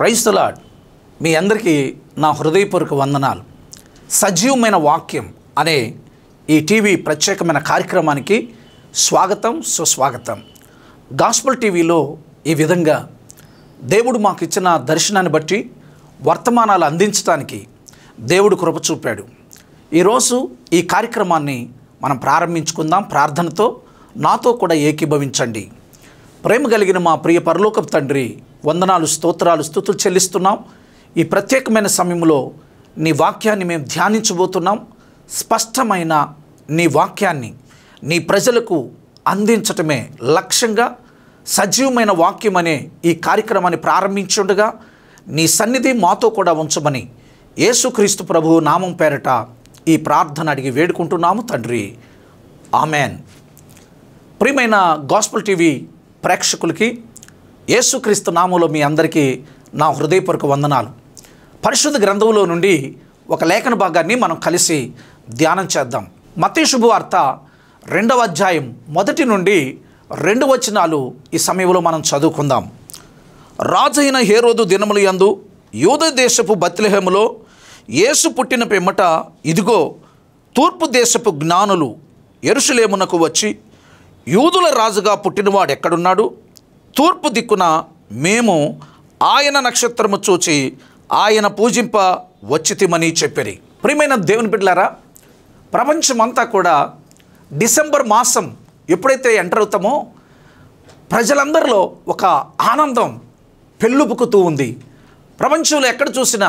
praise మీ అందరికీ నా హృదయపూర్వక వందనాలు సజీవమైన వాక్యం అనే ఈ టీవీ ప్రత్యేకమైన కార్యక్రమానికి స్వాగతం సుస్వాగతం గాస్పల్ టీవీలో ఈ విధంగా దేవుడు మాకు ఇచ్చిన దర్శనాన్ని బట్టి వర్తమానాలు అందించడానికి దేవుడు కృప చూపాడు ఈరోజు ఈ కార్యక్రమాన్ని మనం ప్రారంభించుకుందాం ప్రార్థనతో నాతో కూడా ఏకీభవించండి ప్రేమ కలిగిన మా ప్రియ పరలోకపు తండ్రి వందనాలు స్తోత్రాలు స్థుతులు చెల్లిస్తున్నాం ఈ ప్రత్యేకమైన సమయంలో నీ వాక్యాన్ని మేము ధ్యానించబోతున్నాం స్పష్టమైన నీ వాక్యాన్ని నీ ప్రజలకు అందించటమే లక్ష్యంగా సజీవమైన వాక్యం అనే ఈ కార్యక్రమాన్ని ప్రారంభించుండగా నీ సన్నిధి మాతో కూడా ఉంచమని యేసుక్రీస్తు ప్రభు నామం పేరట ఈ ప్రార్థన అడిగి వేడుకుంటున్నాము తండ్రి ఆమెన్ ప్రియమైన గాస్పుల్ టీవీ ప్రేక్షకులకి యేసుక్రీస్తు నామంలో మీ అందరికీ నా హృదయపూర్వక వందనాలు పరిశుద్ధ గ్రంథంలో నుండి ఒక లేఖన భాగాన్ని మనం కలిసి ధ్యానం చేద్దాం మతీ శుభవార్త రెండవ అధ్యాయం మొదటి నుండి రెండు వచనాలు ఈ సమయంలో మనం చదువుకుందాం రాజైన హేరోదు దినములు యందు యూద దేశపు బతిలహేములో యేసు పుట్టిన పిమ్మట ఇదిగో తూర్పు దేశపు జ్ఞానులు ఎరుసలేమునకు వచ్చి యూదుల రాజుగా పుట్టినవాడు ఎక్కడున్నాడు తూర్పు దిక్కున మేము ఆయన నక్షత్రము చూచి ఆయన పూజింప వచ్చితిమని చెప్పిరి ప్రియమైన దేవుని బిడ్డలారా ప్రపంచమంతా కూడా డిసెంబర్ మాసం ఎప్పుడైతే ఎంటర్ అవుతామో ప్రజలందరిలో ఒక ఆనందం పెళ్ళుపుకుతూ ఉంది ప్రపంచంలో ఎక్కడ చూసినా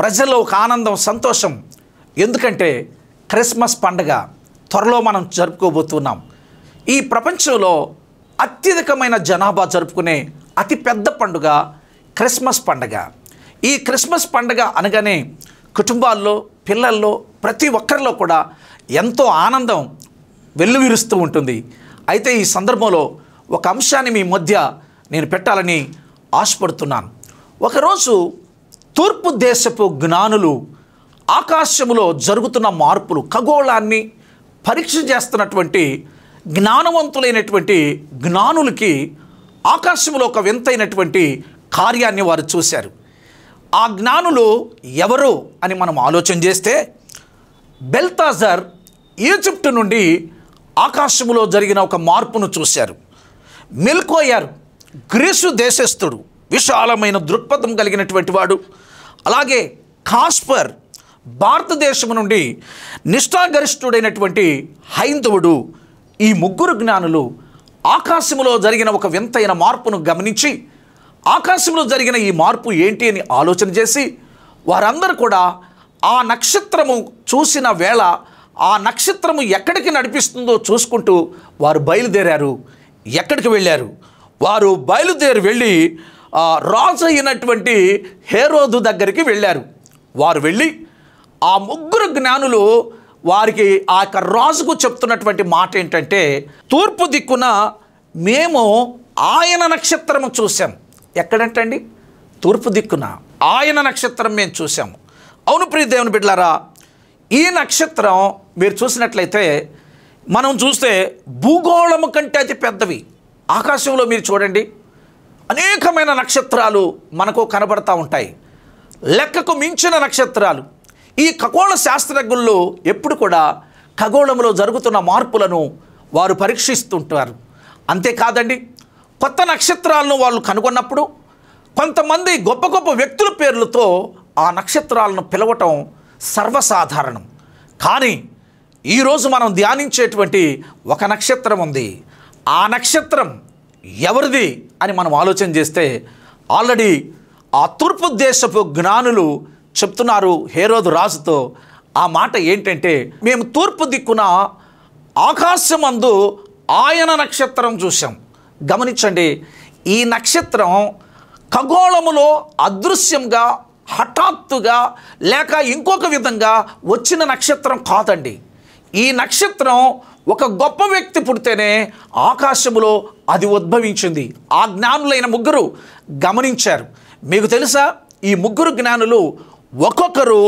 ప్రజల్లో ఒక ఆనందం సంతోషం ఎందుకంటే క్రిస్మస్ పండగ త్వరలో మనం జరుపుకోబోతున్నాం ఈ ప్రపంచంలో అత్యధికమైన జనాభా జరుపుకునే అతిపెద్ద పండుగ క్రిస్మస్ పండుగ ఈ క్రిస్మస్ పండుగ అనగానే కుటుంబాల్లో పిల్లల్లో ప్రతి ఒక్కరిలో కూడా ఎంతో ఆనందం వెల్లువిరుస్తూ ఉంటుంది అయితే ఈ సందర్భంలో ఒక అంశాన్ని మీ మధ్య నేను పెట్టాలని ఆశపడుతున్నాను ఒకరోజు తూర్పు దేశపు జ్ఞానులు ఆకాశములో జరుగుతున్న మార్పులు ఖగోళాన్ని పరీక్ష చేస్తున్నటువంటి జ్ఞానవంతులైనటువంటి జ్ఞానులకి ఆకాశంలో ఒక వింతైనటువంటి కార్యాన్ని వారు చూశారు ఆ జ్ఞానులు ఎవరు అని మనం ఆలోచన చేస్తే బెల్తాజర్ ఈజిప్టు నుండి ఆకాశములో జరిగిన ఒక మార్పును చూశారు మిల్కోయర్ గ్రీసు దేశస్థుడు విశాలమైన దృక్పథం కలిగినటువంటి వాడు అలాగే కాస్పర్ భారతదేశం నుండి నిష్ఠాగరిష్ఠుడైనటువంటి హైందవుడు ఈ ముగ్గురు జ్ఞానులు ఆకాశములో జరిగిన ఒక వింతైన మార్పును గమనించి ఆకాశంలో జరిగిన ఈ మార్పు ఏంటి అని ఆలోచన చేసి వారందరూ కూడా ఆ నక్షత్రము చూసిన వేళ ఆ నక్షత్రము ఎక్కడికి నడిపిస్తుందో చూసుకుంటూ వారు బయలుదేరారు ఎక్కడికి వెళ్ళారు వారు బయలుదేరి వెళ్ళి రాజు అయినటువంటి హేరోదు దగ్గరికి వెళ్ళారు వారు వెళ్ళి ఆ ముగ్గురు జ్ఞానులు వారికి ఆ యొక్క రాజుకు చెప్తున్నటువంటి మాట ఏంటంటే తూర్పు దిక్కున మేము ఆయన నక్షత్రము చూసాం ఎక్కడంటండి తూర్పు దిక్కున ఆయన నక్షత్రం మేము చూసాము అవును ప్రియ దేవుని బిడ్డలారా ఈ నక్షత్రం మీరు చూసినట్లయితే మనం చూస్తే భూగోళము కంటే అతి పెద్దవి ఆకాశంలో మీరు చూడండి అనేకమైన నక్షత్రాలు మనకు కనబడతా ఉంటాయి లెక్కకు మించిన నక్షత్రాలు ఈ ఖగోళ శాస్త్రజ్ఞుల్లో ఎప్పుడు కూడా ఖగోళంలో జరుగుతున్న మార్పులను వారు పరీక్షిస్తుంటారు అంతేకాదండి కొత్త నక్షత్రాలను వాళ్ళు కనుగొన్నప్పుడు కొంతమంది గొప్ప గొప్ప వ్యక్తుల పేర్లతో ఆ నక్షత్రాలను పిలవటం సర్వసాధారణం కానీ ఈరోజు మనం ధ్యానించేటువంటి ఒక నక్షత్రం ఉంది ఆ నక్షత్రం ఎవరిది అని మనం ఆలోచన చేస్తే ఆల్రెడీ ఆ తూర్పు దేశపు జ్ఞానులు చెప్తున్నారు హేరోదు రాజుతో ఆ మాట ఏంటంటే మేము తూర్పు దిక్కున ఆకాశమందు ఆయన నక్షత్రం చూసాం గమనించండి ఈ నక్షత్రం ఖగోళములో అదృశ్యంగా హఠాత్తుగా లేక ఇంకొక విధంగా వచ్చిన నక్షత్రం కాదండి ఈ నక్షత్రం ఒక గొప్ప వ్యక్తి పుడితేనే ఆకాశములో అది ఉద్భవించింది ఆ జ్ఞానులైన ముగ్గురు గమనించారు మీకు తెలుసా ఈ ముగ్గురు జ్ఞానులు ఒక్కొక్కరు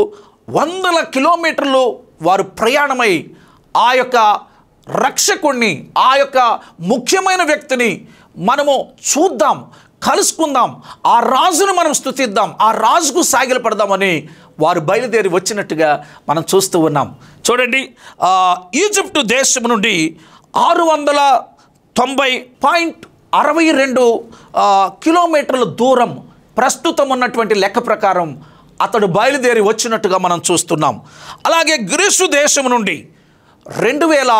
వందల కిలోమీటర్లు వారు ప్రయాణమై ఆ యొక్క రక్షకుణ్ణి ఆ యొక్క ముఖ్యమైన వ్యక్తిని మనము చూద్దాం కలుసుకుందాం ఆ రాజును మనం స్థుతిద్దాం ఆ రాజుకు సాగిలపడదామని వారు బయలుదేరి వచ్చినట్టుగా మనం చూస్తూ ఉన్నాం చూడండి ఈజిప్టు దేశం నుండి ఆరు వందల తొంభై పాయింట్ అరవై రెండు కిలోమీటర్ల దూరం ప్రస్తుతం ఉన్నటువంటి లెక్క ప్రకారం అతడు బయలుదేరి వచ్చినట్టుగా మనం చూస్తున్నాం అలాగే గ్రీసు దేశం నుండి రెండు వేల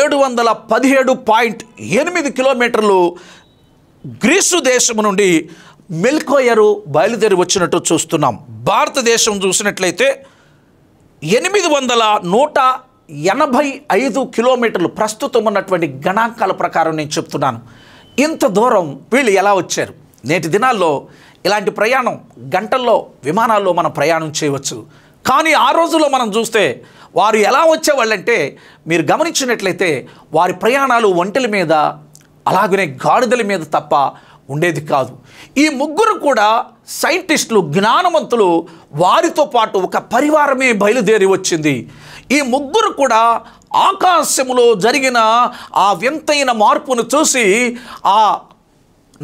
ఏడు వందల పదిహేడు పాయింట్ ఎనిమిది కిలోమీటర్లు గ్రీసు దేశం నుండి మెల్కోయరు బయలుదేరి వచ్చినట్టు చూస్తున్నాం భారతదేశం చూసినట్లయితే ఎనిమిది వందల నూట ఎనభై ఐదు కిలోమీటర్లు ప్రస్తుతం ఉన్నటువంటి గణాంకాల ప్రకారం నేను చెప్తున్నాను ఇంత దూరం వీళ్ళు ఎలా వచ్చారు నేటి దినాల్లో ఇలాంటి ప్రయాణం గంటల్లో విమానాల్లో మనం ప్రయాణం చేయవచ్చు కానీ ఆ రోజుల్లో మనం చూస్తే వారు ఎలా వచ్చేవాళ్ళంటే మీరు గమనించినట్లయితే వారి ప్రయాణాలు ఒంటెల మీద అలాగనే గాడిదల మీద తప్ప ఉండేది కాదు ఈ ముగ్గురు కూడా సైంటిస్టులు జ్ఞానవంతులు వారితో పాటు ఒక పరివారమే బయలుదేరి వచ్చింది ఈ ముగ్గురు కూడా ఆకాశములో జరిగిన ఆ వింతైన మార్పును చూసి ఆ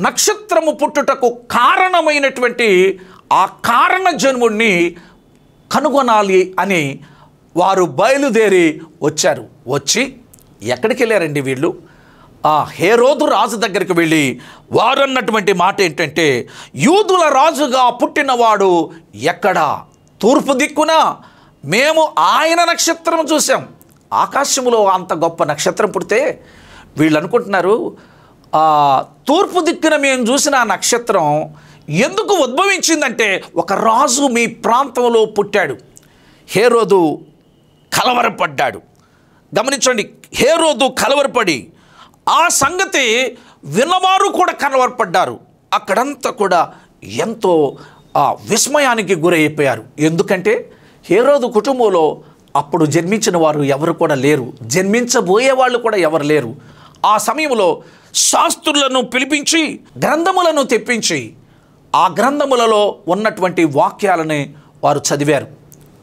నక్షత్రము పుట్టుటకు కారణమైనటువంటి ఆ కారణ జన్ముడిని కనుగొనాలి అని వారు బయలుదేరి వచ్చారు వచ్చి ఎక్కడికి వెళ్ళారండి వీళ్ళు ఆ హేరోదు రాజు దగ్గరికి వెళ్ళి వారన్నటువంటి మాట ఏంటంటే యూదుల రాజుగా పుట్టినవాడు ఎక్కడా తూర్పు దిక్కున మేము ఆయన నక్షత్రం చూసాం ఆకాశంలో అంత గొప్ప నక్షత్రం పుడితే వీళ్ళు అనుకుంటున్నారు తూర్పు దిక్కున మేము చూసిన నక్షత్రం ఎందుకు ఉద్భవించిందంటే ఒక రాజు మీ ప్రాంతంలో పుట్టాడు హేరోదు కలవరపడ్డాడు గమనించండి హేరోదు కలవరపడి ఆ సంగతి విన్నవారు కూడా కలవరపడ్డారు అక్కడంతా కూడా ఎంతో విస్మయానికి గురైపోయారు ఎందుకంటే హేరోదు కుటుంబంలో అప్పుడు జన్మించిన వారు ఎవరు కూడా లేరు జన్మించబోయే వాళ్ళు కూడా ఎవరు లేరు ఆ సమయంలో శాస్త్రులను పిలిపించి గ్రంథములను తెప్పించి ఆ గ్రంథములలో ఉన్నటువంటి వాక్యాలని వారు చదివారు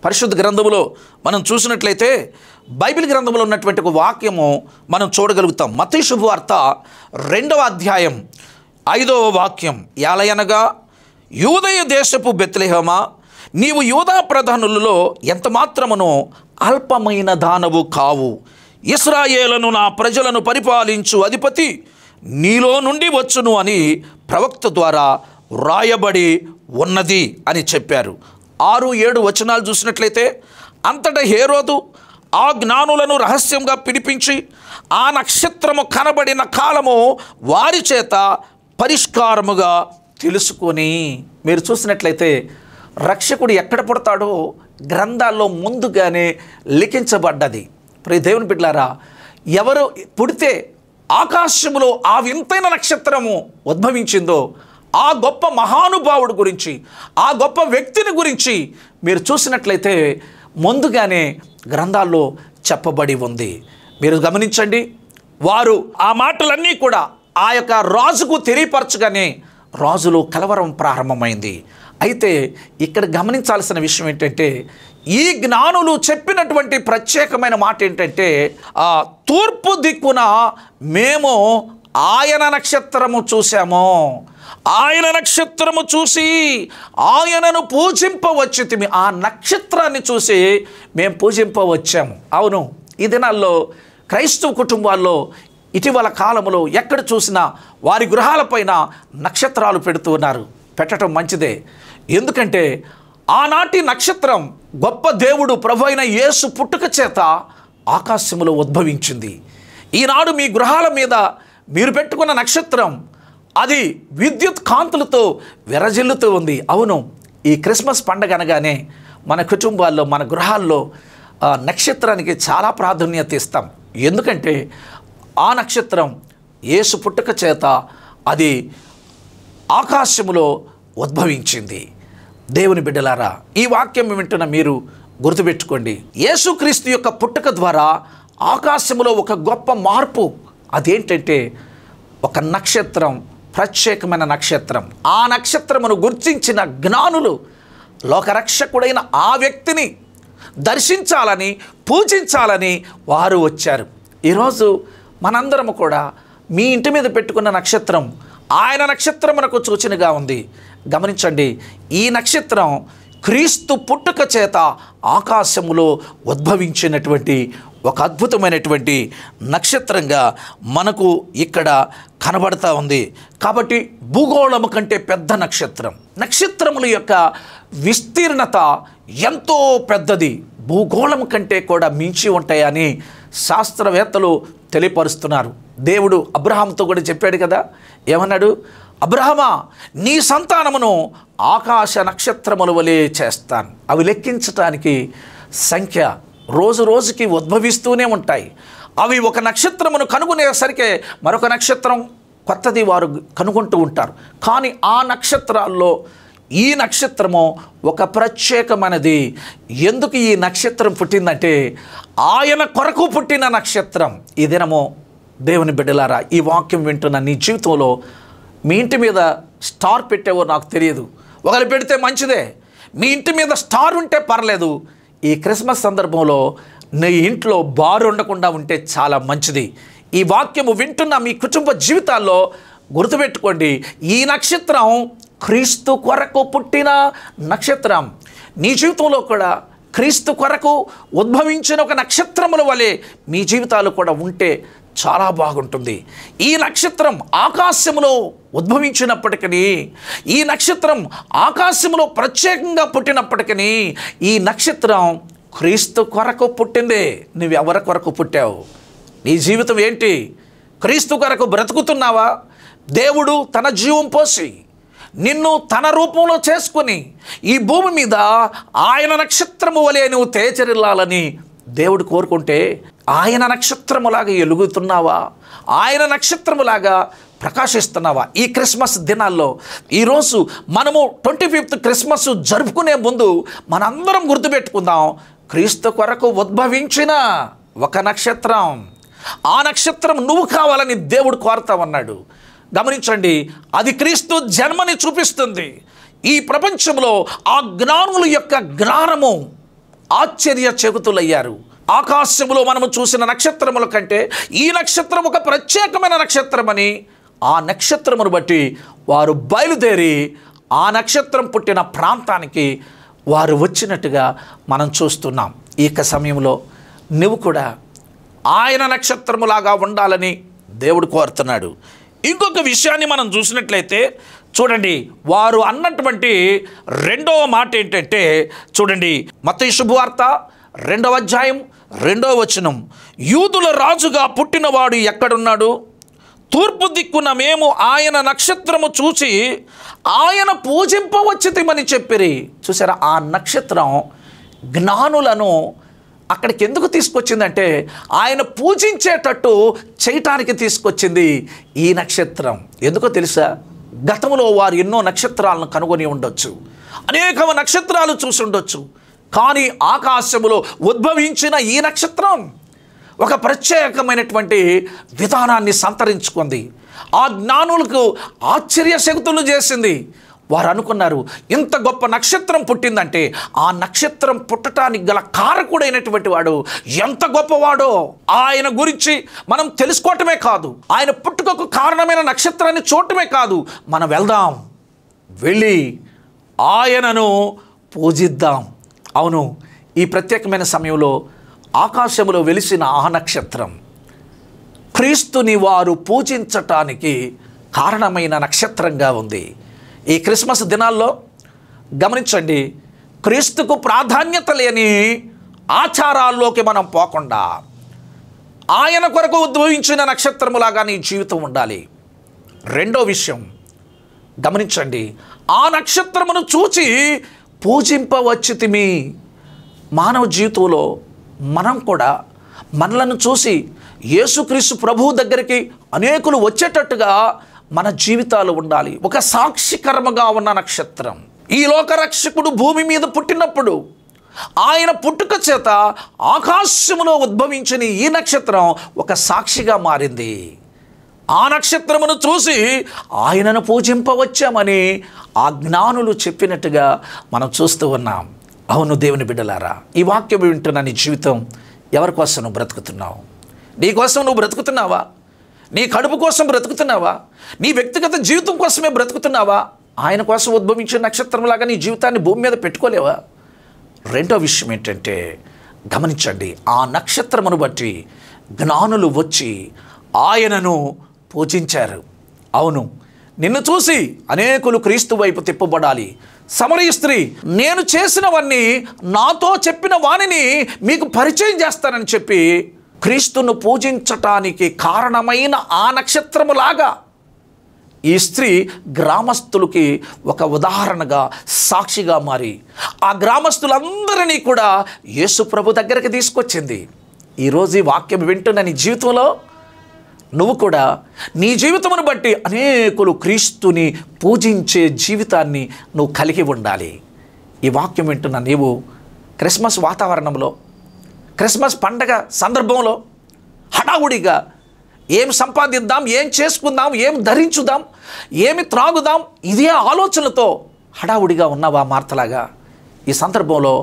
పరిశుద్ధ గ్రంథములో మనం చూసినట్లయితే బైబిల్ గ్రంథంలో ఉన్నటువంటి ఒక వాక్యము మనం చూడగలుగుతాం మతీ వార్త రెండవ అధ్యాయం ఐదవ వాక్యం ఏలయనగా యూదయ దేశపు బెత్లేహమా నీవు యూదా ప్రధానులలో ఎంత మాత్రమునో అల్పమైన దానవు కావు ఇస్రాయేలను నా ప్రజలను పరిపాలించు అధిపతి నీలో నుండి వచ్చును అని ప్రవక్త ద్వారా వ్రాయబడి ఉన్నది అని చెప్పారు ఆరు ఏడు వచనాలు చూసినట్లయితే అంతట హేరోదు ఆ జ్ఞానులను రహస్యంగా పిలిపించి ఆ నక్షత్రము కనబడిన కాలము వారి చేత పరిష్కారముగా తెలుసుకొని మీరు చూసినట్లయితే రక్షకుడు ఎక్కడ పుడతాడో గ్రంథాల్లో ముందుగానే లిఖించబడ్డది ప్రియ దేవుని బిడ్లారా ఎవరు పుడితే ఆకాశములో ఆ వింతైన నక్షత్రము ఉద్భవించిందో ఆ గొప్ప మహానుభావుడు గురించి ఆ గొప్ప వ్యక్తిని గురించి మీరు చూసినట్లయితే ముందుగానే గ్రంథాల్లో చెప్పబడి ఉంది మీరు గమనించండి వారు ఆ మాటలన్నీ కూడా ఆ యొక్క రాజుకు తెలియపరచగానే రాజులో కలవరం ప్రారంభమైంది అయితే ఇక్కడ గమనించాల్సిన విషయం ఏంటంటే ఈ జ్ఞానులు చెప్పినటువంటి ప్రత్యేకమైన మాట ఏంటంటే ఆ తూర్పు దిక్కున మేము ఆయన నక్షత్రము చూసాము ఆయన నక్షత్రము చూసి ఆయనను తిమి ఆ నక్షత్రాన్ని చూసి మేము పూజింపవచ్చాము అవును ఈ దినాల్లో క్రైస్తవ కుటుంబాల్లో ఇటీవల కాలంలో ఎక్కడ చూసినా వారి గృహాలపైన నక్షత్రాలు పెడుతున్నారు పెట్టడం మంచిదే ఎందుకంటే ఆనాటి నక్షత్రం గొప్ప దేవుడు ప్రభు అయిన యేసు పుట్టుక చేత ఆకాశములో ఉద్భవించింది ఈనాడు మీ గృహాల మీద మీరు పెట్టుకున్న నక్షత్రం అది విద్యుత్ కాంతులతో విరజిల్లుతూ ఉంది అవును ఈ క్రిస్మస్ పండగ అనగానే మన కుటుంబాల్లో మన గృహాల్లో నక్షత్రానికి చాలా ప్రాధాన్యత ఇస్తాం ఎందుకంటే ఆ నక్షత్రం ఏసు పుట్టుక చేత అది ఆకాశములో ఉద్భవించింది దేవుని బిడ్డలారా ఈ వాక్యం వింటున్న మీరు గుర్తుపెట్టుకోండి యేసుక్రీస్తు యొక్క పుట్టుక ద్వారా ఆకాశంలో ఒక గొప్ప మార్పు అదేంటంటే ఒక నక్షత్రం ప్రత్యేకమైన నక్షత్రం ఆ నక్షత్రమును గుర్తించిన జ్ఞానులు లోకరక్షకుడైన ఆ వ్యక్తిని దర్శించాలని పూజించాలని వారు వచ్చారు ఈరోజు మనందరము కూడా మీ ఇంటి మీద పెట్టుకున్న నక్షత్రం ఆయన నక్షత్రమునకు సూచనగా ఉంది గమనించండి ఈ నక్షత్రం క్రీస్తు పుట్టుక చేత ఆకాశములో ఉద్భవించినటువంటి ఒక అద్భుతమైనటువంటి నక్షత్రంగా మనకు ఇక్కడ కనబడతా ఉంది కాబట్టి భూగోళము కంటే పెద్ద నక్షత్రం నక్షత్రముల యొక్క విస్తీర్ణత ఎంతో పెద్దది భూగోళం కంటే కూడా మించి ఉంటాయని శాస్త్రవేత్తలు తెలియపరుస్తున్నారు దేవుడు అబ్రహాంతో కూడా చెప్పాడు కదా ఏమన్నాడు అబ్రహమా నీ సంతానమును ఆకాశ నక్షత్రముల వలె చేస్తాను అవి లెక్కించటానికి సంఖ్య రోజు రోజుకి ఉద్భవిస్తూనే ఉంటాయి అవి ఒక నక్షత్రమును కనుగొనేసరికి మరొక నక్షత్రం కొత్తది వారు కనుగొంటూ ఉంటారు కానీ ఆ నక్షత్రాల్లో ఈ నక్షత్రము ఒక ప్రత్యేకమైనది ఎందుకు ఈ నక్షత్రం పుట్టిందంటే ఆయన కొరకు పుట్టిన నక్షత్రం ఈ దినము దేవుని బిడ్డలారా ఈ వాక్యం వింటున్న నీ జీవితంలో మీ ఇంటి మీద స్టార్ పెట్టేవో నాకు తెలియదు ఒకరు పెడితే మంచిదే మీ ఇంటి మీద స్టార్ ఉంటే పర్లేదు ఈ క్రిస్మస్ సందర్భంలో నీ ఇంట్లో బారు ఉండకుండా ఉంటే చాలా మంచిది ఈ వాక్యము వింటున్న మీ కుటుంబ జీవితాల్లో గుర్తుపెట్టుకోండి ఈ నక్షత్రం క్రీస్తు కొరకు పుట్టిన నక్షత్రం నీ జీవితంలో కూడా క్రీస్తు కొరకు ఉద్భవించిన ఒక నక్షత్రముల వలె మీ జీవితాలు కూడా ఉంటే చాలా బాగుంటుంది ఈ నక్షత్రం ఆకాశంలో ఉద్భవించినప్పటికీ ఈ నక్షత్రం ఆకాశంలో ప్రత్యేకంగా పుట్టినప్పటికీ ఈ నక్షత్రం క్రీస్తు కొరకు పుట్టింది ఎవరి కొరకు పుట్టావు నీ జీవితం ఏంటి క్రీస్తు కొరకు బ్రతుకుతున్నావా దేవుడు తన జీవం పోసి నిన్ను తన రూపంలో చేసుకుని ఈ భూమి మీద ఆయన నక్షత్రము వలె నువ్వు తేచరిల్లాలని దేవుడు కోరుకుంటే ఆయన నక్షత్రములాగా ఎలుగుతున్నావా ఆయన నక్షత్రములాగా ప్రకాశిస్తున్నావా ఈ క్రిస్మస్ దినాల్లో ఈరోజు మనము ట్వంటీ ఫిఫ్త్ క్రిస్మస్ జరుపుకునే ముందు మనందరం గుర్తుపెట్టుకుందాం క్రీస్తు కొరకు ఉద్భవించిన ఒక నక్షత్రం ఆ నక్షత్రం నువ్వు కావాలని దేవుడు కోరుతామన్నాడు గమనించండి అది క్రీస్తు జన్మని చూపిస్తుంది ఈ ప్రపంచంలో ఆ జ్ఞానుల యొక్క జ్ఞానము ఆశ్చర్య చెగుతులయ్యారు ఆకాశములో మనము చూసిన నక్షత్రముల కంటే ఈ నక్షత్రం ఒక ప్రత్యేకమైన నక్షత్రమని ఆ నక్షత్రమును బట్టి వారు బయలుదేరి ఆ నక్షత్రం పుట్టిన ప్రాంతానికి వారు వచ్చినట్టుగా మనం చూస్తున్నాం ఈక సమయంలో నువ్వు కూడా ఆయన నక్షత్రములాగా ఉండాలని దేవుడు కోరుతున్నాడు ఇంకొక విషయాన్ని మనం చూసినట్లయితే చూడండి వారు అన్నటువంటి రెండవ మాట ఏంటంటే చూడండి మత శుభవార్త రెండవ అధ్యాయం రెండో వచనం యూదుల రాజుగా పుట్టినవాడు ఎక్కడున్నాడు తూర్పు దిక్కున మేము ఆయన నక్షత్రము చూసి ఆయన పూజింపవచ్చుతమని చెప్పిరి చూసారా ఆ నక్షత్రం జ్ఞానులను అక్కడికి ఎందుకు తీసుకొచ్చిందంటే ఆయన పూజించేటట్టు చేయటానికి తీసుకొచ్చింది ఈ నక్షత్రం ఎందుకో తెలుసా గతంలో వారు ఎన్నో నక్షత్రాలను కనుగొని ఉండొచ్చు అనేక నక్షత్రాలు చూసి ఉండొచ్చు కానీ ఆకాశములో ఉద్భవించిన ఈ నక్షత్రం ఒక ప్రత్యేకమైనటువంటి విధానాన్ని సంతరించుకుంది ఆ జ్ఞానులకు ఆశ్చర్య శక్తులు చేసింది వారు అనుకున్నారు ఇంత గొప్ప నక్షత్రం పుట్టిందంటే ఆ నక్షత్రం పుట్టడానికి గల కారకుడైనటువంటి వాడు ఎంత గొప్పవాడో ఆయన గురించి మనం తెలుసుకోవటమే కాదు ఆయన పుట్టుకకు కారణమైన నక్షత్రాన్ని చూడటమే కాదు మనం వెళ్దాం వెళ్ళి ఆయనను పూజిద్దాం అవును ఈ ప్రత్యేకమైన సమయంలో ఆకాశములో వెలిసిన ఆ నక్షత్రం క్రీస్తుని వారు పూజించటానికి కారణమైన నక్షత్రంగా ఉంది ఈ క్రిస్మస్ దినాల్లో గమనించండి క్రీస్తుకు ప్రాధాన్యత లేని ఆచారాల్లోకి మనం పోకుండా ఆయన కొరకు ఉద్భవించిన నక్షత్రములాగా నీ జీవితం ఉండాలి రెండో విషయం గమనించండి ఆ నక్షత్రమును చూచి తిమి మానవ జీవితంలో మనం కూడా మనలను చూసి యేసుక్రీస్తు ప్రభువు దగ్గరికి అనేకులు వచ్చేటట్టుగా మన జీవితాలు ఉండాలి ఒక సాక్షికర్మగా ఉన్న నక్షత్రం ఈ లోకరక్షకుడు భూమి మీద పుట్టినప్పుడు ఆయన పుట్టుక చేత ఆకాశములో ఉద్భవించిన ఈ నక్షత్రం ఒక సాక్షిగా మారింది ఆ నక్షత్రమును చూసి ఆయనను పూజింపవచ్చామని ఆ జ్ఞానులు చెప్పినట్టుగా మనం చూస్తూ ఉన్నాం అవును దేవుని బిడ్డలారా ఈ వాక్యం వింటున్న నీ జీవితం ఎవరి కోసం నువ్వు బ్రతుకుతున్నావు నీ కోసం నువ్వు బ్రతుకుతున్నావా నీ కడుపు కోసం బ్రతుకుతున్నావా నీ వ్యక్తిగత జీవితం కోసమే బ్రతుకుతున్నావా ఆయన కోసం ఉద్భవించిన నక్షత్రంలాగా నీ జీవితాన్ని భూమి మీద పెట్టుకోలేవా రెండో విషయం ఏంటంటే గమనించండి ఆ నక్షత్రమును బట్టి జ్ఞానులు వచ్చి ఆయనను పూజించారు అవును నిన్ను చూసి అనేకులు క్రీస్తు వైపు తిప్పబడాలి సమరయ స్త్రీ నేను చేసినవన్నీ నాతో చెప్పిన వాణిని మీకు పరిచయం చేస్తానని చెప్పి క్రీస్తును పూజించటానికి కారణమైన ఆ నక్షత్రములాగా ఈ స్త్రీ గ్రామస్తులకి ఒక ఉదాహరణగా సాక్షిగా మారి ఆ గ్రామస్తులందరినీ కూడా యేసు ప్రభు దగ్గరికి తీసుకొచ్చింది ఈరోజు ఈ వాక్యం వింటున్న నీ జీవితంలో నువ్వు కూడా నీ జీవితమును బట్టి అనేకులు క్రీస్తుని పూజించే జీవితాన్ని నువ్వు కలిగి ఉండాలి ఈ వాక్యం వింటున్న నీవు క్రిస్మస్ వాతావరణంలో క్రిస్మస్ పండగ సందర్భంలో హడావుడిగా ఏం సంపాదిద్దాం ఏం చేసుకుందాం ఏం ధరించుదాం ఏమి త్రాగుదాం ఇదే ఆలోచనలతో హడావుడిగా ఉన్నావా మార్తలాగా ఈ సందర్భంలో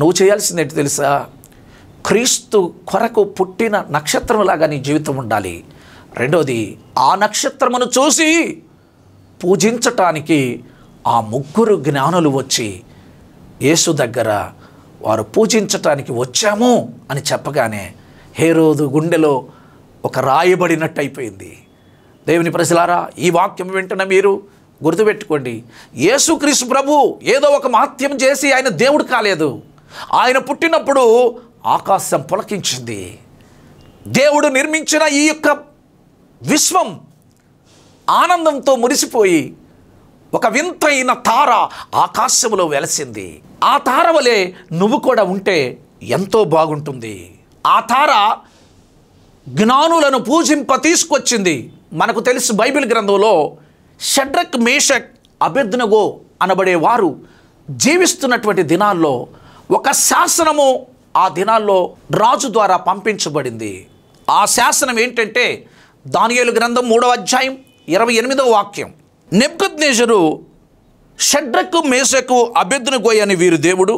నువ్వు చేయాల్సిందేంటి తెలుసా క్రీస్తు కొరకు పుట్టిన నక్షత్రంలాగా నీ జీవితం ఉండాలి రెండవది ఆ నక్షత్రమును చూసి పూజించటానికి ఆ ముగ్గురు జ్ఞానులు వచ్చి యేసు దగ్గర వారు పూజించటానికి వచ్చాము అని చెప్పగానే హే రోజు గుండెలో ఒక రాయబడినట్టు అయిపోయింది దేవుని ప్రజలారా ఈ వాక్యం వెంటనే మీరు గుర్తుపెట్టుకోండి యేసు క్రీస్తు ప్రభు ఏదో ఒక మహత్యం చేసి ఆయన దేవుడు కాలేదు ఆయన పుట్టినప్పుడు ఆకాశం పులకించింది దేవుడు నిర్మించిన ఈ యొక్క విశ్వం ఆనందంతో మురిసిపోయి ఒక వింతైన తార ఆకాశంలో వెలసింది ఆ తార వలె నువ్వు కూడా ఉంటే ఎంతో బాగుంటుంది ఆ తార జ్ఞానులను పూజింప తీసుకొచ్చింది మనకు తెలుసు బైబిల్ గ్రంథంలో షడ్రక్ మేషక్ అభ్యర్థునగో అనబడేవారు జీవిస్తున్నటువంటి దినాల్లో ఒక శాసనము ఆ దినాల్లో రాజు ద్వారా పంపించబడింది ఆ శాసనం ఏంటంటే దానియలు గ్రంథం మూడవ అధ్యాయం ఇరవై ఎనిమిదవ వాక్యం నెబ్కద్నేజరు షడ్రకు మేసకు అభ్యర్థుని గోయని వీరు దేవుడు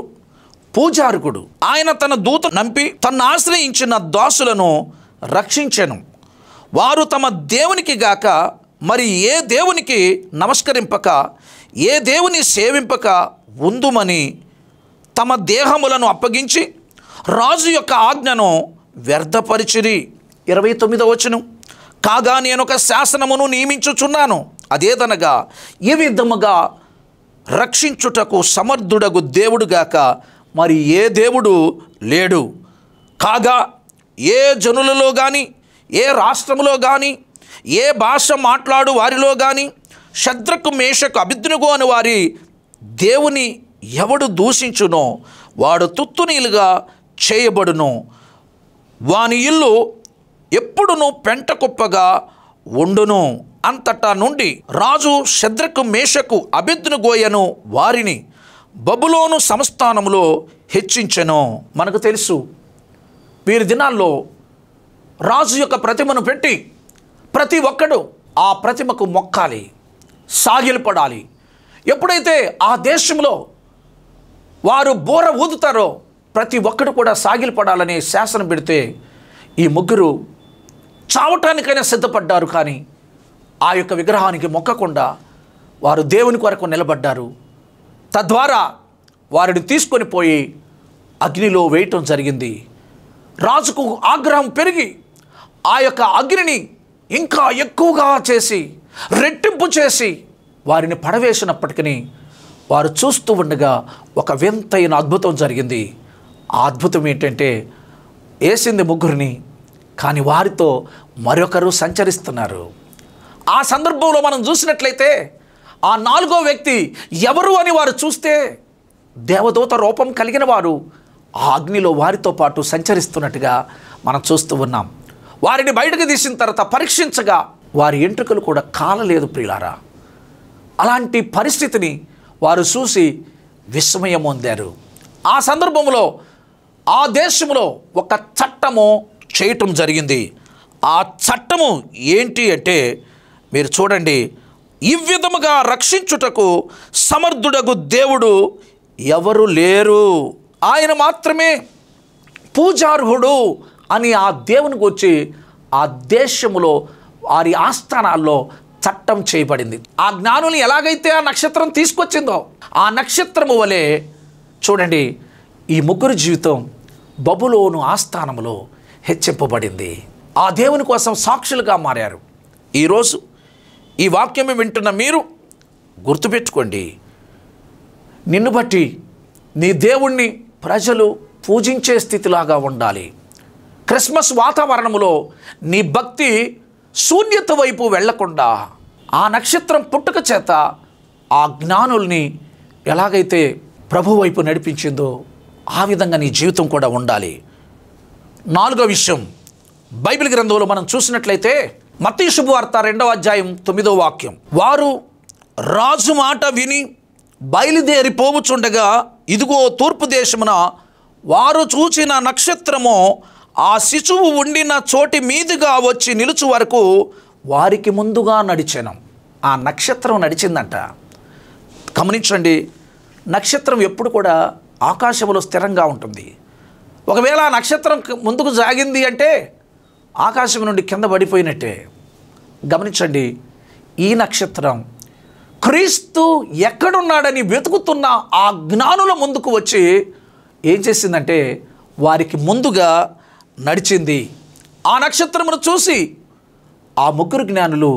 పూజారుకుడు ఆయన తన దూత నంపి తన్ను ఆశ్రయించిన దాసులను రక్షించెను వారు తమ దేవునికి గాక మరి ఏ దేవునికి నమస్కరింపక ఏ దేవుని సేవింపక ఉందుమని తమ దేహములను అప్పగించి రాజు యొక్క ఆజ్ఞను వ్యర్థపరిచిరి ఇరవై తొమ్మిదో వచనం కాగా నేను ఒక శాసనమును నియమించుచున్నాను అదేదనగా ఏ విధముగా రక్షించుటకు సమర్థుడగు దేవుడుగాక మరి ఏ దేవుడు లేడు కాగా ఏ జనులలో కానీ ఏ రాష్ట్రంలో కానీ ఏ భాష మాట్లాడు వారిలో కానీ శత్రుకు మేషకు అభిద్నుగు అని వారి దేవుని ఎవడు దూషించునో వాడు తుత్తునీలుగా చేయబడును వాని ఇల్లు ఎప్పుడును పెంట కుప్పగా ఉండును అంతటా నుండి రాజు శద్రకు మేషకు అభిద్ను గోయను వారిని బబులోను సంస్థానంలో హెచ్చించెను మనకు తెలుసు వీరి దినాల్లో రాజు యొక్క ప్రతిమను పెట్టి ప్రతి ఒక్కడు ఆ ప్రతిమకు మొక్కాలి పడాలి ఎప్పుడైతే ఆ దేశంలో వారు బోర ఊదుతారో ప్రతి ఒక్కరు కూడా సాగిలపడాలని శాసనం పెడితే ఈ ముగ్గురు చావటానికైనా సిద్ధపడ్డారు కానీ ఆ యొక్క విగ్రహానికి మొక్కకుండా వారు దేవుని కొరకు నిలబడ్డారు తద్వారా వారిని తీసుకొని పోయి అగ్నిలో వేయటం జరిగింది రాజుకు ఆగ్రహం పెరిగి ఆ యొక్క అగ్నిని ఇంకా ఎక్కువగా చేసి రెట్టింపు చేసి వారిని పడవేసినప్పటికీ వారు చూస్తూ ఉండగా ఒక వింతైన అద్భుతం జరిగింది అద్భుతం ఏంటంటే వేసింది ముగ్గురిని కానీ వారితో మరొకరు సంచరిస్తున్నారు ఆ సందర్భంలో మనం చూసినట్లయితే ఆ నాలుగో వ్యక్తి ఎవరు అని వారు చూస్తే దేవదూత రూపం కలిగిన వారు ఆ అగ్నిలో వారితో పాటు సంచరిస్తున్నట్టుగా మనం చూస్తూ ఉన్నాం వారిని బయటకు తీసిన తర్వాత పరీక్షించగా వారి ఎంట్రుకలు కూడా కాలలేదు ప్రియులారా అలాంటి పరిస్థితిని వారు చూసి విస్మయం పొందారు ఆ సందర్భంలో ఆ దేశంలో ఒక చట్టము చేయటం జరిగింది ఆ చట్టము ఏంటి అంటే మీరు చూడండి ఈ విధముగా రక్షించుటకు సమర్థుడగు దేవుడు ఎవరు లేరు ఆయన మాత్రమే పూజార్హుడు అని ఆ దేవునికి వచ్చి ఆ దేశములో వారి ఆస్థానాల్లో చట్టం చేయబడింది ఆ జ్ఞానులు ఎలాగైతే ఆ నక్షత్రం తీసుకొచ్చిందో ఆ నక్షత్రము వలె చూడండి ఈ ముగ్గురు జీవితం బబులోను ఆస్థానములో హెచ్చింపబడింది ఆ దేవుని కోసం సాక్షులుగా మారారు ఈరోజు ఈ వాక్యం వింటున్న మీరు గుర్తుపెట్టుకోండి నిన్ను బట్టి నీ దేవుణ్ణి ప్రజలు పూజించే స్థితిలాగా ఉండాలి క్రిస్మస్ వాతావరణంలో నీ భక్తి శూన్యత వైపు వెళ్లకుండా ఆ నక్షత్రం పుట్టుక చేత ఆ జ్ఞానుల్ని ఎలాగైతే ప్రభు వైపు నడిపించిందో ఆ విధంగా నీ జీవితం కూడా ఉండాలి నాలుగో విషయం బైబిల్ గ్రంథంలో మనం చూసినట్లయితే మతీ శుభవార్త రెండవ అధ్యాయం తొమ్మిదో వాక్యం వారు రాజు మాట విని బయలుదేరి పోవుచుండగా ఇదిగో తూర్పు దేశమున వారు చూచిన నక్షత్రము ఆ శిశువు ఉండిన చోటి మీదుగా వచ్చి నిలుచు వరకు వారికి ముందుగా నడిచాను ఆ నక్షత్రం నడిచిందంట గమనించండి నక్షత్రం ఎప్పుడు కూడా ఆకాశంలో స్థిరంగా ఉంటుంది ఒకవేళ ఆ నక్షత్రం ముందుకు సాగింది అంటే ఆకాశం నుండి కింద పడిపోయినట్టే గమనించండి ఈ నక్షత్రం క్రీస్తు ఎక్కడున్నాడని వెతుకుతున్న ఆ జ్ఞానుల ముందుకు వచ్చి ఏం చేసిందంటే వారికి ముందుగా నడిచింది ఆ నక్షత్రమును చూసి ఆ ముగ్గురు జ్ఞానులు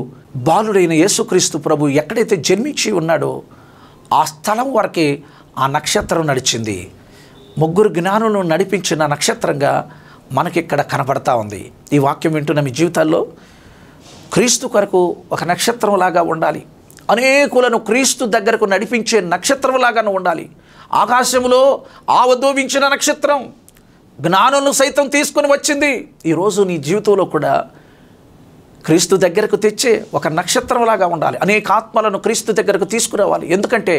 బాలుడైన యేసుక్రీస్తు ప్రభు ఎక్కడైతే జన్మించి ఉన్నాడో ఆ స్థలం వరకే ఆ నక్షత్రం నడిచింది ముగ్గురు జ్ఞానులను నడిపించిన నక్షత్రంగా మనకిక్కడ కనబడతా ఉంది ఈ వాక్యం వింటున్న మీ జీవితాల్లో క్రీస్తు కొరకు ఒక నక్షత్రంలాగా ఉండాలి అనేకులను క్రీస్తు దగ్గరకు నడిపించే నక్షత్రంలాగాను ఉండాలి ఆకాశంలో ఆవదోవించిన నక్షత్రం జ్ఞానులను సైతం తీసుకుని వచ్చింది ఈరోజు నీ జీవితంలో కూడా క్రీస్తు దగ్గరకు తెచ్చే ఒక నక్షత్రంలాగా ఉండాలి అనేక ఆత్మలను క్రీస్తు దగ్గరకు తీసుకురావాలి ఎందుకంటే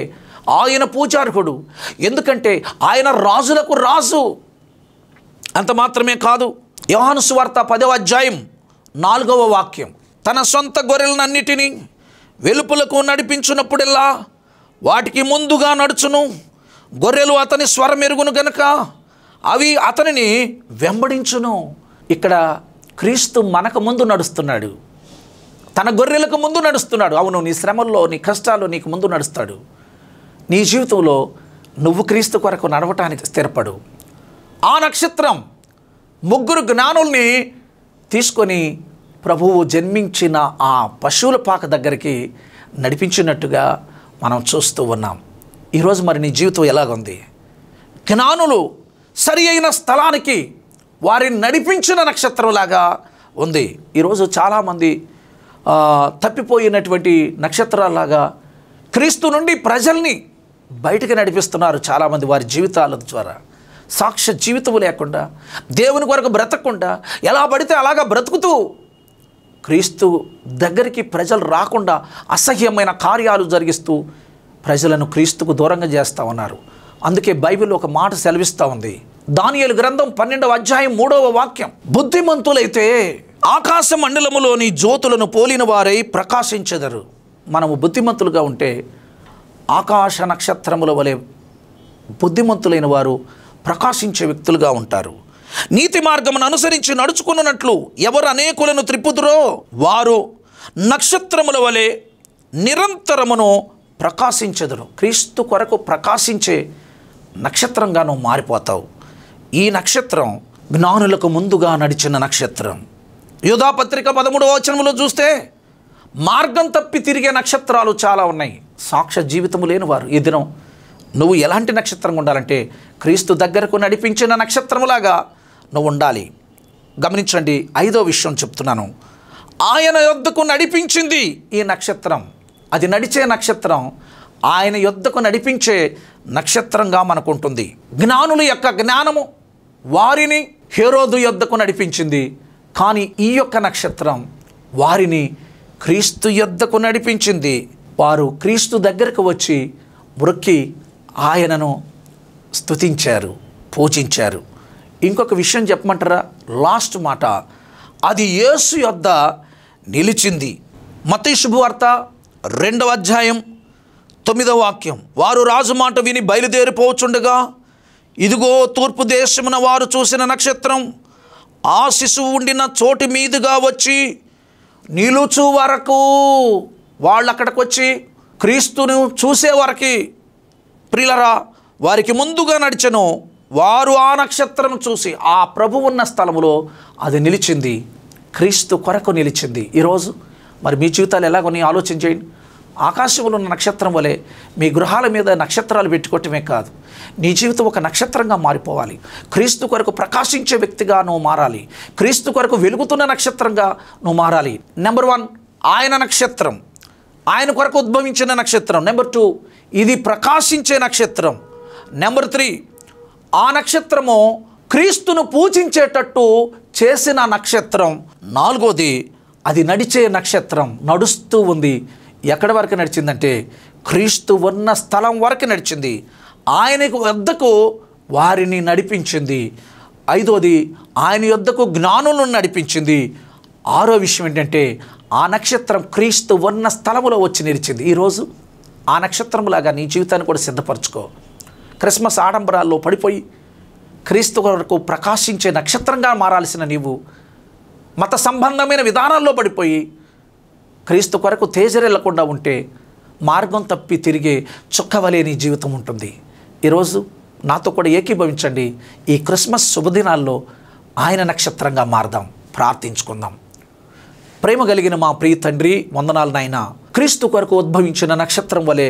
ఆయన పూజార్హుడు ఎందుకంటే ఆయన రాజులకు రాజు అంత మాత్రమే కాదు యోహాను సువార్త పదవ అధ్యాయం నాలుగవ వాక్యం తన సొంత గొర్రెలనన్నిటినీ వెలుపులకు నడిపించున్నప్పుడెల్లా వాటికి ముందుగా నడుచును గొర్రెలు అతని స్వరం ఎరుగును గనుక అవి అతనిని వెంబడించును ఇక్కడ క్రీస్తు మనకు ముందు నడుస్తున్నాడు తన గొర్రెలకు ముందు నడుస్తున్నాడు అవును నీ శ్రమల్లో నీ కష్టాలు నీకు ముందు నడుస్తాడు నీ జీవితంలో నువ్వు క్రీస్తు కొరకు నడవటానికి స్థిరపడు ఆ నక్షత్రం ముగ్గురు జ్ఞానుల్ని తీసుకొని ప్రభువు జన్మించిన ఆ పశువుల పాక దగ్గరికి నడిపించినట్టుగా మనం చూస్తూ ఉన్నాం ఈరోజు మరి నీ జీవితం ఎలాగుంది జ్ఞానులు సరి అయిన స్థలానికి వారిని నడిపించిన నక్షత్రంలాగా ఉంది ఈరోజు చాలామంది తప్పిపోయినటువంటి నక్షత్రాలాగా క్రీస్తు నుండి ప్రజల్ని బయటకు నడిపిస్తున్నారు చాలామంది వారి జీవితాల ద్వారా సాక్ష్య జీవితం లేకుండా దేవుని కొరకు బ్రతకకుండా ఎలా పడితే అలాగా బ్రతుకుతూ క్రీస్తు దగ్గరికి ప్రజలు రాకుండా అసహ్యమైన కార్యాలు జరిగిస్తూ ప్రజలను క్రీస్తుకు దూరంగా చేస్తూ ఉన్నారు అందుకే బైబిల్ ఒక మాట సెలవిస్తూ ఉంది దానియలు గ్రంథం పన్నెండవ అధ్యాయం మూడవ వాక్యం బుద్ధిమంతులైతే ఆకాశ మండలములోని జ్యోతులను పోలిన వారై ప్రకాశించెదరు మనము బుద్ధిమంతులుగా ఉంటే ఆకాశ నక్షత్రముల వలె బుద్ధిమంతులైన వారు ప్రకాశించే వ్యక్తులుగా ఉంటారు నీతి మార్గమును అనుసరించి నడుచుకున్నట్లు ఎవరు అనేకులను త్రిప్పుదురో వారు నక్షత్రముల వలె నిరంతరమును ప్రకాశించదురు క్రీస్తు కొరకు ప్రకాశించే నువ్వు మారిపోతావు ఈ నక్షత్రం జ్ఞానులకు ముందుగా నడిచిన నక్షత్రం యుధాపత్రిక పదమూడవ వచనంలో చూస్తే మార్గం తప్పి తిరిగే నక్షత్రాలు చాలా ఉన్నాయి సాక్ష్య జీవితము లేనివారు ఈ దినం నువ్వు ఎలాంటి నక్షత్రం ఉండాలంటే క్రీస్తు దగ్గరకు నడిపించిన నక్షత్రములాగా నువ్వు ఉండాలి గమనించండి ఐదో విషయం చెప్తున్నాను ఆయన యొద్దకు నడిపించింది ఈ నక్షత్రం అది నడిచే నక్షత్రం ఆయన యొద్దకు నడిపించే నక్షత్రంగా మనకుంటుంది జ్ఞానుల యొక్క జ్ఞానము వారిని హేరోదు యొద్దకు నడిపించింది కానీ ఈ యొక్క నక్షత్రం వారిని క్రీస్తు యొద్దకు నడిపించింది వారు క్రీస్తు దగ్గరకు వచ్చి మొక్కి ఆయనను స్తుతించారు పూజించారు ఇంకొక విషయం చెప్పమంటారా లాస్ట్ మాట అది యేసు యొద్ద నిలిచింది మతీ శుభవార్త రెండవ అధ్యాయం తొమ్మిదవ వాక్యం వారు రాజు మాట విని బయలుదేరిపోవచ్చుండగా ఇదిగో తూర్పు దేశమున వారు చూసిన నక్షత్రం ఆ శిశువు ఉండిన చోటు మీదుగా వచ్చి నిలుచు వరకు వాళ్ళు అక్కడికి వచ్చి క్రీస్తును చూసే వరకు ప్రిలరా వారికి ముందుగా నడిచను వారు ఆ నక్షత్రం చూసి ఆ ప్రభు ఉన్న స్థలములో అది నిలిచింది క్రీస్తు కొరకు నిలిచింది ఈరోజు మరి మీ జీవితాలు ఎలాగొని ఆలోచించేయండి ఆకాశంలో ఉన్న నక్షత్రం వలె మీ గృహాల మీద నక్షత్రాలు పెట్టుకోవటమే కాదు నీ జీవితం ఒక నక్షత్రంగా మారిపోవాలి క్రీస్తు కొరకు ప్రకాశించే వ్యక్తిగా నువ్వు మారాలి క్రీస్తు కొరకు వెలుగుతున్న నక్షత్రంగా నువ్వు మారాలి నెంబర్ వన్ ఆయన నక్షత్రం ఆయన కొరకు ఉద్భవించిన నక్షత్రం నెంబర్ టూ ఇది ప్రకాశించే నక్షత్రం నెంబర్ త్రీ ఆ నక్షత్రము క్రీస్తును పూజించేటట్టు చేసిన నక్షత్రం నాలుగోది అది నడిచే నక్షత్రం నడుస్తూ ఉంది ఎక్కడి వరకు నడిచిందంటే క్రీస్తు ఉన్న స్థలం వరకు నడిచింది ఆయనకు వద్దకు వారిని నడిపించింది ఐదోది ఆయన యొద్దకు జ్ఞానులను నడిపించింది ఆరో విషయం ఏంటంటే ఆ నక్షత్రం క్రీస్తు ఉన్న స్థలములో వచ్చి నిలిచింది ఈరోజు ఆ నక్షత్రములాగా నీ జీవితాన్ని కూడా సిద్ధపరచుకో క్రిస్మస్ ఆడంబరాల్లో పడిపోయి క్రీస్తు వరకు ప్రకాశించే నక్షత్రంగా మారాల్సిన నీవు మత సంబంధమైన విధానాల్లో పడిపోయి క్రీస్తు కొరకు తేజరెళ్లకుండా ఉంటే మార్గం తప్పి తిరిగే చుక్కవలేని జీవితం ఉంటుంది ఈరోజు నాతో కూడా ఏకీభవించండి ఈ క్రిస్మస్ శుభదినాల్లో ఆయన నక్షత్రంగా మారదాం ప్రార్థించుకుందాం ప్రేమ కలిగిన మా ప్రియ తండ్రి వందనాలు క్రీస్తు కొరకు ఉద్భవించిన నక్షత్రం వలె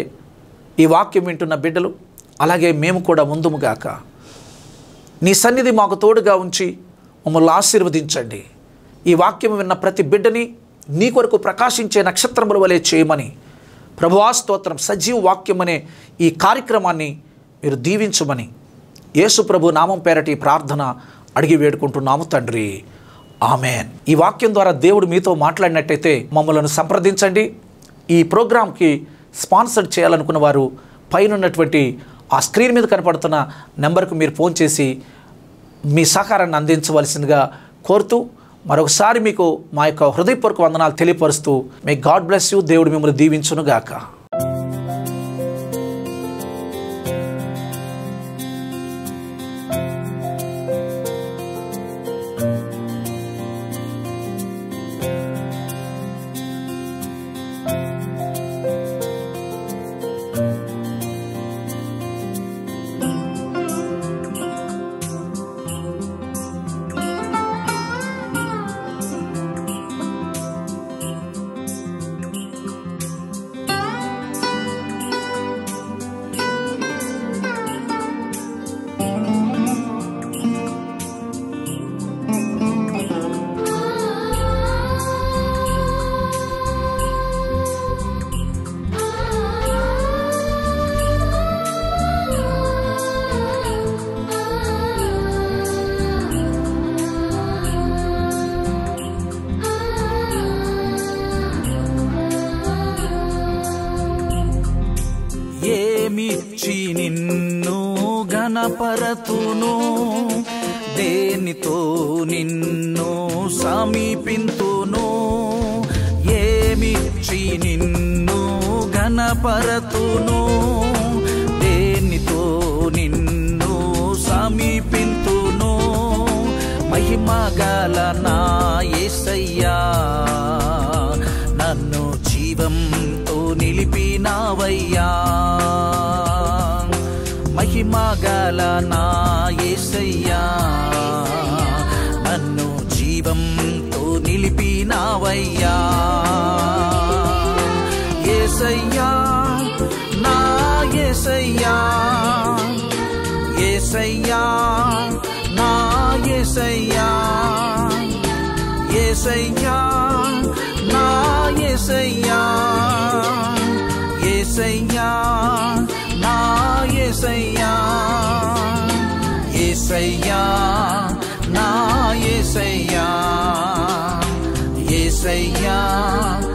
ఈ వాక్యం వింటున్న బిడ్డలు అలాగే మేము కూడా ముందుముగాక నీ సన్నిధి మాకు తోడుగా ఉంచి మమ్మల్ని ఆశీర్వదించండి ఈ వాక్యం విన్న ప్రతి బిడ్డని నీ కొరకు ప్రకాశించే నక్షత్రముల వలె చేయమని ప్రభువా స్తోత్రం సజీవ వాక్యం అనే ఈ కార్యక్రమాన్ని మీరు దీవించమని యేసు ప్రభు నామం పేరటి ప్రార్థన అడిగి వేడుకుంటున్నాము తండ్రి ఆమెన్ ఈ వాక్యం ద్వారా దేవుడు మీతో మాట్లాడినట్టయితే మమ్మలను సంప్రదించండి ఈ ప్రోగ్రాంకి స్పాన్సర్ చేయాలనుకున్న వారు పైనన్నటువంటి ఆ స్క్రీన్ మీద కనపడుతున్న నెంబర్కు మీరు ఫోన్ చేసి మీ సహకారాన్ని అందించవలసిందిగా కోరుతూ మరొకసారి మీకు మా యొక్క హృదయపూర్వక వందనాలు తెలియపరుస్తూ మీ గాడ్ బ్లెస్ యూ దేవుడు మిమ్మల్ని దీవించును గాక పరతునో దేనితో నిన్ను సమీపింతునో ఏమిచ్చి నిన్ను ఘనపరతును దేనితో నిన్ను సమీపింతునో మహిమగల నా ఏసయ్యా నన్ను జీవంతో నిలిపినావయ్యా మగాల నా ఏసయ్యా నన్ను జీవంతో నిలిపినావయ్యా ఏసయ్యా నా ఏసయ్యా ఏసయ్యా నా ఏసయ్యా ఏసయ్యా ఏసయ్యా la ye saya ye saya na ye saya ye saya